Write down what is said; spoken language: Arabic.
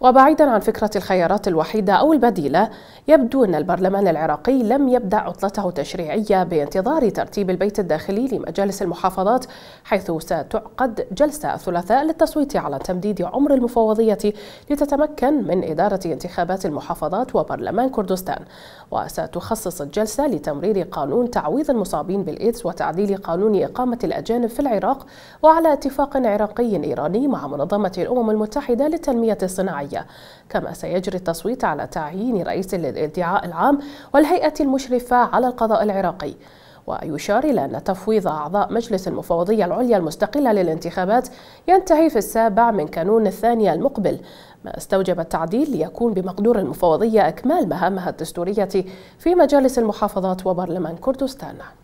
وبعيدا عن فكرة الخيارات الوحيدة أو البديلة يبدو أن البرلمان العراقي لم يبدأ عطلته التشريعيه بانتظار ترتيب البيت الداخلي لمجالس المحافظات حيث ستعقد جلسة الثلاثاء للتصويت على تمديد عمر المفوضية لتتمكن من إدارة انتخابات المحافظات وبرلمان كردستان وستخصص الجلسة لتمرير قانون تعويض المصابين بالإيدز وتعديل قانون إقامة الأجانب في العراق وعلى اتفاق عراقي إيراني مع منظمة الأمم المتحدة للتنمية الصناعية الجمهورية كما سيجري التصويت على تعيين رئيس الادعاء العام والهيئة المشرفة على القضاء العراقي ويشار إلى أن تفويض أعضاء مجلس المفوضية العليا المستقلة للانتخابات ينتهي في السابع من كانون الثاني المقبل ما استوجب التعديل ليكون بمقدور المفوضية إكمال مهامها الدستورية في مجالس المحافظات وبرلمان كردستان